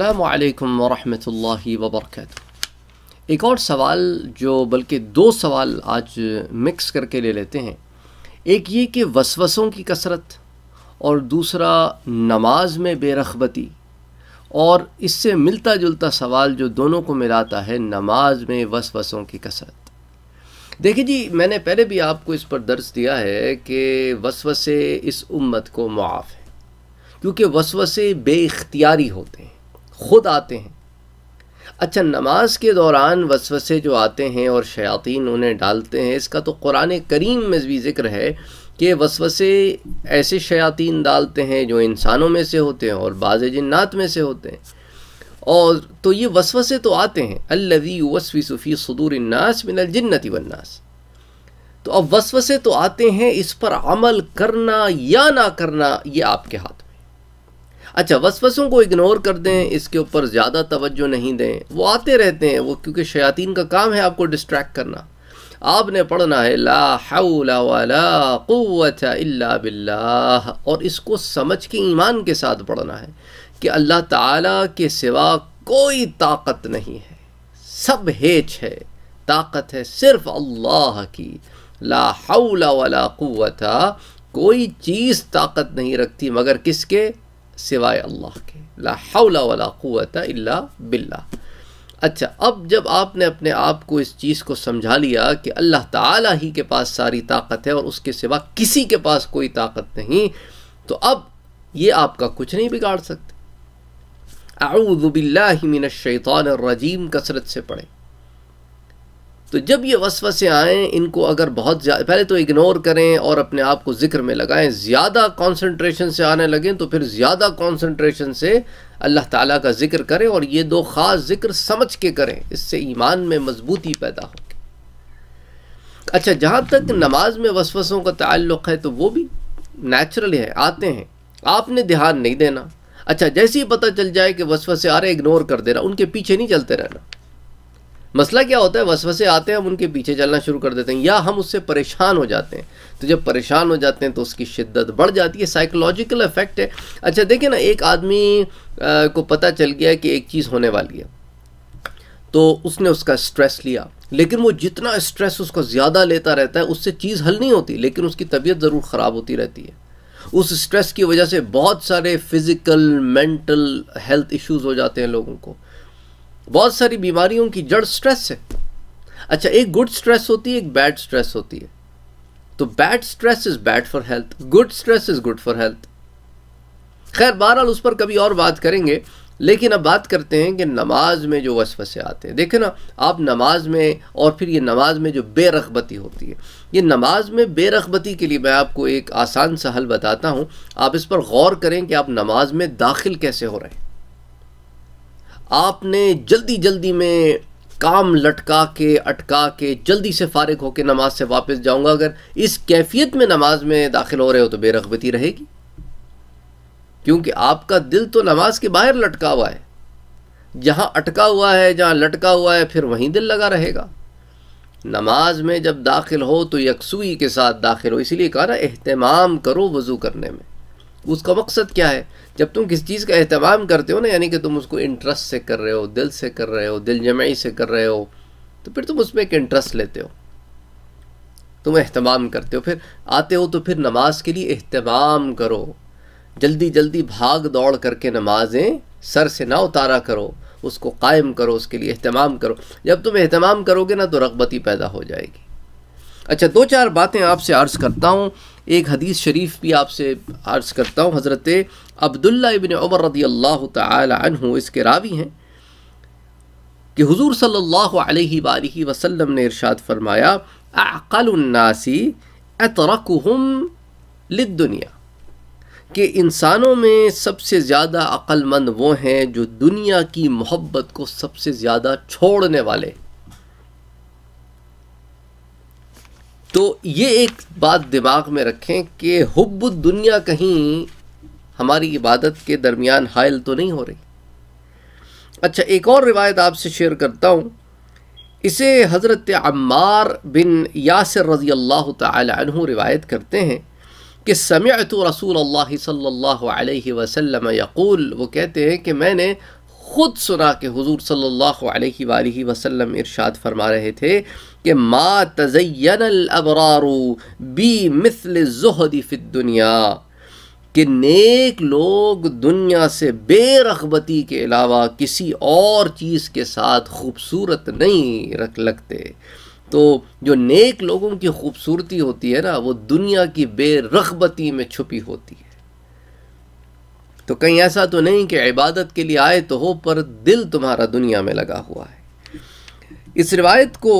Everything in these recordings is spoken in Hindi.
असलकम वरहल वबरक एक और सवाल जो बल्कि दो सवाल आज मिक्स करके ले लेते हैं एक ये कि वसवसों की कसरत और दूसरा नमाज में बेरखबती और इससे मिलता जुलता सवाल जो दोनों को मिलाता है नमाज में वसवसों की कसरत देखिए जी मैंने पहले भी आपको इस पर दर्ज दिया है कि वसवसे इस उम्मत को मुआफ़ है क्योंकि वसवसे बेख्तियारी होते हैं खुद आते हैं अच्छा नमाज के दौरान वसवसे जो आते हैं और शयातीन उन्हें डालते हैं इसका तो कुरान करीम में भी ज़िक्र है कि वसवसे ऐसे शयातीन डालते हैं जो इंसानों में से होते हैं और बाज़ जन्नात में से होते हैं और तो ये वसवसे तो आते हैं अल्लवी वसवी सूफ़ी सदूर नास मिनल जन्नति वन्नास तो अब वसवसे तो आते हैं इस पर अमल करना या ना करना ये आपके हाथ अच्छा वसवसों को इग्नोर कर दें इसके ऊपर ज़्यादा तवज्जो नहीं दें वो आते रहते हैं वो क्योंकि शयातीन का काम है आपको डिस्ट्रैक्ट करना आपने पढ़ना है ला हौला वाला क़ुव्वत इल्ला बिल्लाह और इसको समझ के ईमान के साथ पढ़ना है कि अल्लाह ताला के सिवा कोई ताकत नहीं है सब हेच है ताकत है सिर्फ अल्लाह की ला हौला वाला क़ुव्वत कोई चीज़ ताकत नहीं रखती मगर किसके सिवाय अल्लाह के ला हौला वला क़ुवत इल्ला बिल्ला अच्छा अब जब आपने अपने आप को इस चीज़ को समझा लिया कि अल्लाह ताला ही के पास सारी ताकत है और उसके सिवा किसी के पास कोई ताकत नहीं तो अब ये आपका कुछ नहीं बिगाड़ सकते आऊदबिल्लिमिनशैतान रजीम कसरत से पढ़ें तो जब ये वसवसे आएँ इनको अगर बहुत ज़्यादा पहले तो इग्नोर करें और अपने आप को ज़िक्र में लगाएं ज़्यादा कंसंट्रेशन से आने लगें तो फिर ज़्यादा कंसंट्रेशन से अल्लाह ताला का ज़िक्र करें और ये दो ख़ास ज़िक्र समझ के करें इससे ईमान में मजबूती पैदा होगी अच्छा जहाँ तक नमाज में वसवसों का ताल्लुक़ है तो वो भी नेचुरल है आते हैं आपने ध्यान नहीं देना अच्छा जैसे ही पता चल जाए कि वसवसे आ रहे इग्नोर कर देना उनके पीछे नहीं चलते रहना मसला क्या होता है वसवसे आते हैं हम उनके पीछे चलना शुरू कर देते हैं या हम उससे परेशान हो जाते हैं तो जब परेशान हो जाते हैं तो उसकी शिद्दत बढ़ जाती है साइकोलॉजिकल इफेक्ट है अच्छा देखिए ना एक आदमी को पता चल गया कि एक चीज़ होने वाली है तो उसने उसका स्ट्रेस लिया लेकिन वो जितना स्ट्रेस उसको ज़्यादा लेता रहता है उससे चीज़ हल नहीं होती लेकिन उसकी तबीयत ज़रूर ख़राब होती रहती है उस स्ट्रेस की वजह से बहुत सारे फिज़िकल मेंटल हेल्थ इश्यूज़ हो जाते हैं लोगों को बहुत सारी बीमारियों की जड़ स्ट्रेस है अच्छा एक गुड स्ट्रेस होती है एक बैड स्ट्रेस होती है तो bad stress is bad for health good stress is good for health खैर बहरहाल उस पर कभी और बात करेंगे लेकिन अब बात करते हैं कि नमाज में जो वसवसे आते हैं देखे ना आप नमाज में और फिर ये नमाज में जो बेरगबती होती है ये नमाज में बेरगबती के लिए मैं आपको एक आसान सा हल बताता हूँ आप इस पर गौर करें कि आप नमाज में दाखिल कैसे हो रहे हैं आपने जल्दी जल्दी में काम लटका के अटका के जल्दी से फारग होकर नमाज से वापस जाऊंगा अगर इस कैफियत में नमाज में दाखिल हो रहे हो तो बेरगबती रहेगी क्योंकि आपका दिल तो नमाज के बाहर लटका हुआ है जहाँ अटका हुआ है जहाँ लटका हुआ है फिर वहीं दिल लगा रहेगा नमाज में जब दाखिल हो तो यकसुई के साथ दाखिल हो इसलिए कहा ना अहतमाम करो वज़ू करने में उसका मकसद क्या है जब तुम किसी चीज़ का अहतमाम करते हो ना यानी कि तुम उसको इंटरेस्ट से कर रहे हो दिल से कर रहे हो दिल जमाई से कर रहे हो तो फिर तुम उसमें एक इंटरेस्ट लेते हो तुम अहतमाम करते हो फिर आते हो तो फिर नमाज के लिए अहतमाम करो जल्दी जल्दी भाग दौड़ करके नमाजें सर से ना उतारा करो उसको कायम करो उसके लिए अहतमाम करो जब तुम अहतमाम करोगे ना तो रगबती पैदा हो जाएगी अच्छा दो चार बातें आपसे अर्ज़ करता हूँ एक हदीस शरीफ भी आपसे अर्ज़ करता हूँ हज़रत अब्दुल्ला इबन उमर रदी अल्लाह तहु इसके रावी हैं कि हुजूर सल्लल्लाहु अलैहि सल्ला वसल्लम ने इरशाद फरमाया अकलनासी अतरकुम लिदुनिया कि इंसानों में सबसे ज़्यादा अक्लमंद वो हैं जो दुनिया की मोहब्बत को सबसे ज़्यादा छोड़ने वाले तो ये एक बात दिमाग में रखें कि हुब दुनिया कहीं हमारी इबादत के दरमियान हायल तो नहीं हो रही अच्छा एक और रिवायत आपसे शेयर करता हूँ इसे हज़रत अम्मार बिन यासर रज़ी अल्लाह तहु रिवायत करते हैं कि समयत रसूल अल्लाह सल्लल्लाहु अलैहि वसल्लम यकूल वो कहते हैं कि मैंने ख़ुद सुना के हुजूर सल्लल्लाहु अलैहि सल्ला वसल्लम इरशाद फरमा रहे थे कि मा तजैनबरारू बी मिसल जहदी फित दुनिया कि नेक लोग दुनिया से बेरगबती के अलावा किसी और चीज़ के साथ खूबसूरत नहीं रख लगते तो जो नेक लोगों की खूबसूरती होती है ना वो दुनिया की बेरगबती में छुपी होती है तो कहीं ऐसा तो नहीं कि इबादत के लिए आए तो हो पर दिल तुम्हारा दुनिया में लगा हुआ है इस रिवायत को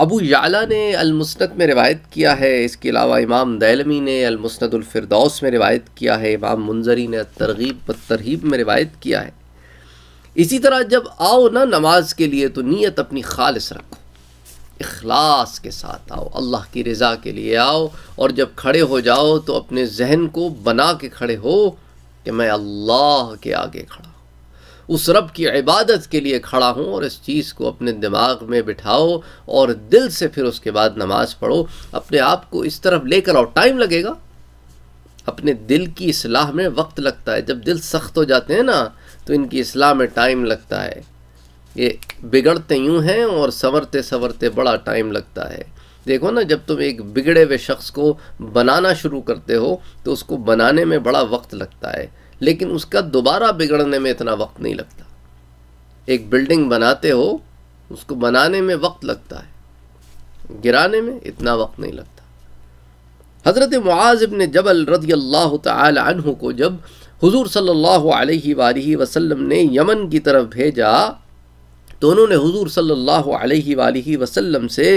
अबू याला ने अलमुस्त में रिवायत किया है इसके अलावा इमाम दैलमी ने अलमसनदफरदौस में रिवायत किया है इमाम मुंजरी ने तरगीब तरहीब में रिवायत किया है इसी तरह जब आओ ना नमाज के लिए तो नीयत अपनी खालस रखो इखलास के साथ आओ अल्लाह की रज़ा के लिए आओ और जब खड़े हो जाओ तो अपने जहन को बना के खड़े हो कि मैं अल्लाह के आगे खड़ा हूँ उस रब की इबादत के लिए खड़ा हूँ और इस चीज़ को अपने दिमाग में बिठाओ और दिल से फिर उसके बाद नमाज़ पढ़ो अपने आप को इस तरफ लेकर आओ टाइम लगेगा अपने दिल की असलाह में वक्त लगता है जब दिल सख्त हो जाते हैं ना तो इनकी असलाह में टाइम लगता है ये बिगड़ते यूँ हैं और संवरते संवरते बड़ा टाइम लगता है देखो ना जब तुम एक बिगड़े हुए शख्स को बनाना शुरू करते हो तो उसको बनाने में बड़ा वक्त लगता है लेकिन उसका दोबारा बिगड़ने में इतना वक्त नहीं लगता एक बिल्डिंग बनाते हो उसको बनाने में वक्त लगता है गिराने में इतना वक्त नहीं लगता हज़रत मुआज़ ने जबल रदी अल्लाह तह को जब हुजूर सल्लल्लाहु अलैहि वालैहि वसल्लम ने यमन की तरफ भेजा तो उन्होंने हुजूर सल्लल्लाहु अलैहि वालैहि वसल्लम से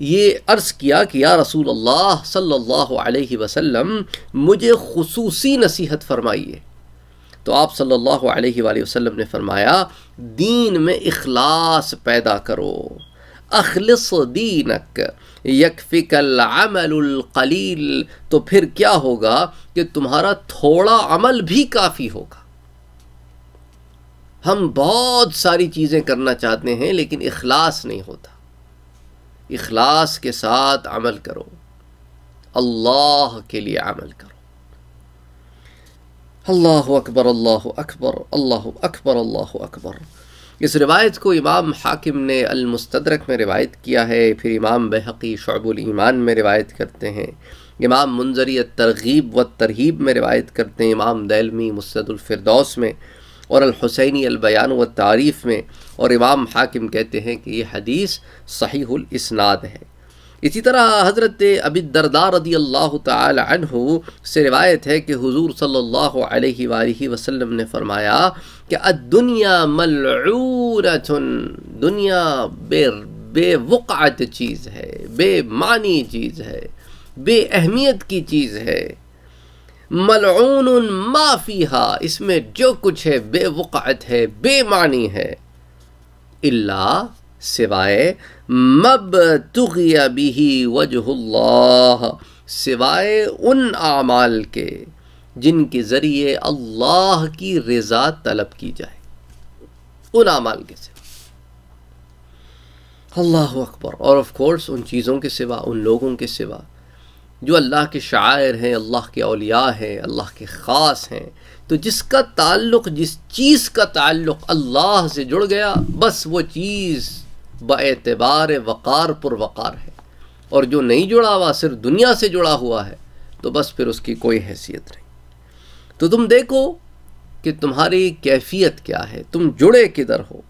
ये अर्ज़ किया कि या रसूल अल्लाह सल्लल्लाहु अलैहि वसल्लम मुझे खसूसी नसीहत फरमाइए तो आप सल्लल्लाहु अलैहि वसल्लम ने फरमाया दीन में इखलास पैदा करो अखलस दीनक यकफ़िकल अमलकलील तो फिर क्या होगा कि तुम्हारा थोड़ा अमल भी काफ़ी होगा हम बहुत सारी चीज़ें करना चाहते हैं लेकिन इखलास नहीं होता इखलास के साथ अमल करो अल्लाह के लिए अमल करो अल्लाह अकबर अल्लाह अकबर अल्लाह अकबर अल्लाह अकबर इस रिवायत को इमाम हाकिम ने अलमस्तरक में रिवायत किया है फिर इमाम बहकी शबुल ईमान में रिवायत करते हैं इमाम मुंजरी तरगीब व तरहीब में रिवायत करते हैं इमाम दैलमी मुसदुलफ़रदौस में और अल बयान व तारीफ़ में और इमाम हाकिम कहते हैं कि ये हदीस सहीहुल इसनाद है इसी तरह हज़रत अबी दरदार रदी अल्लाह तहु से रिवायत है कि हुजूर सल्लल्लाहु अलैहि सल्ला वसल्लम ने फरमाया कि दुनिया मलूरत दुनिया बे बेवक़ात चीज़ है बेमानी चीज़ है बेअहमियत की चीज़ है मलऊन माफिया इसमें जो कुछ है बेवक़त है बेमानी है इल्ला सिवाय मब तुगिया भी वजह सिवाय उन आमाल के जिनके ज़रिए अल्लाह की रज़ा तलब की जाए उन आमाल के सिवा अल्लाह अकबर और ऑफ़ कोर्स उन चीज़ों के सिवा उन लोगों के सिवा जो अल्लाह के शायर हैं अल्लाह के अलिया हैं अल्लाह के ख़ास हैं तो जिसका ताल्लुक़ जिस चीज़ का ताल्लुक़ अल्लाह से जुड़ गया बस वो चीज़ बतबार वक़ार पुरवक़ार है और जो नहीं जुड़ा हुआ सिर्फ दुनिया से जुड़ा हुआ है तो बस फिर उसकी कोई हैसियत नहीं तो तुम देखो कि तुम्हारी कैफियत क्या है तुम जुड़े किधर हो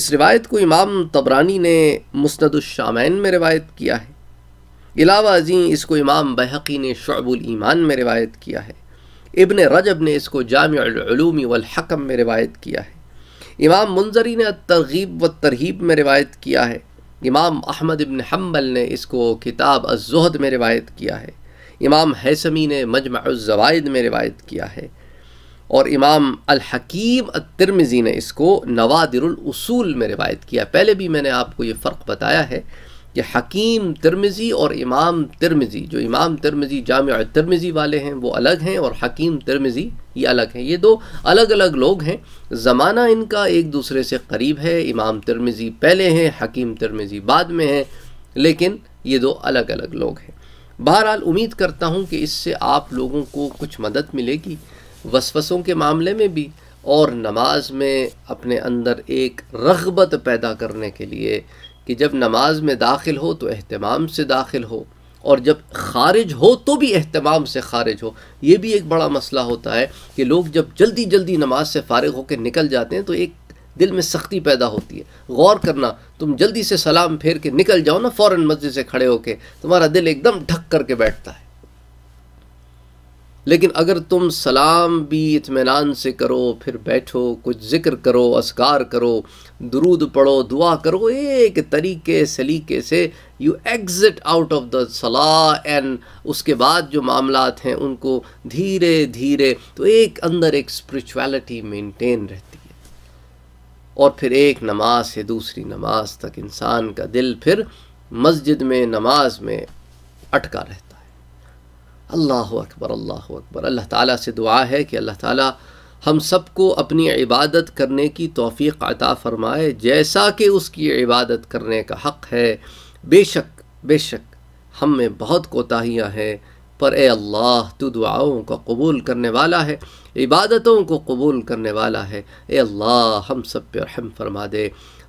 इस रिवायत को इमाम तबरानी ने मुस्ंद में रिवायत किया है इलावा अजीं इसको इमाम बहकी ने शबुल ईमान में रिवायत किया है इबन रजब ने इसको जामूमी वलहकम में रिवायत किया है इमाम मुंजरी ने तरगीब व तरहीब में रिवायत किया है इमाम अहमद इबन हम्बल ने इसको किताब अजहद में रिवायत किया है इमाम हैसमी ने मजमाज़वाद में रिवायत किया है और इमाम अलहकीम तिरमिज़ी ने इसको नवादिरसूल में रिवायत किया पहले भी मैंने आपको ये फ़र्क बताया है कि हकीम तिरमिज़ी और इमाम तिरमिज़ी जो इमाम तिरमिज़ी जाम तिरमिज़ी वाले हैं वो अलग हैं और हकीम तिरमिज़ी ये अलग हैं ये दो अलग अलग लोग हैं ज़माना इनका एक दूसरे से करीब है इमाम तिरमिज़ी पहले हैं हकीम तिरमिज़ी बाद में हैं लेकिन ये दो अलग अलग लोग हैं बहरहाल उम्मीद करता हूँ कि इससे आप लोगों को कुछ मदद मिलेगी वसवसों के मामले में भी और नमाज में अपने अंदर एक रगबत पैदा करने के लिए कि जब नमाज में दाखिल हो तो अहतमाम से दाखिल हो और जब खारिज हो तो भी अहतमाम से खारिज हो ये भी एक बड़ा मसला होता है कि लोग जब जल्दी जल्दी नमाज से फारग होकर निकल जाते हैं तो एक दिल में सख्ती पैदा होती है गौर करना तुम जल्दी से सलाम फेर के निकल जाओ ना फ़ौर मस्जिद से खड़े होके तुम्हारा दिल एकदम ढक करके बैठता है लेकिन अगर तुम सलाम भी इतमान से करो फिर बैठो कुछ ज़िक्र करो असकार करो दरूद पढ़ो दुआ करो एक तरीके सलीके से you exit out of the सलाह एंड उसके बाद जो मामलात हैं उनको धीरे धीरे तो एक अंदर एक स्परिचुअलिटी मेनटेन रहती है और फिर एक नमाज से दूसरी नमाज तक इंसान का दिल फिर मस्जिद में नमाज में अटका रहता अल्लाह अकबर अल्लाह अकबर अल्लाह ताला से दुआ है कि अल्लाह ताला हम सबको अपनी इबादत करने की तोफ़ी अता फ़रमाए जैसा कि उसकी इबादत करने का हक़ है बेशक बेशक हम में बहुत कोताहियाँ हैं पर ए अल्लाह तो दुआओं को कबूल करने वाला है इबादतों को कबूल करने वाला है ए अल्लाह हम सब पे रहम फरमा दे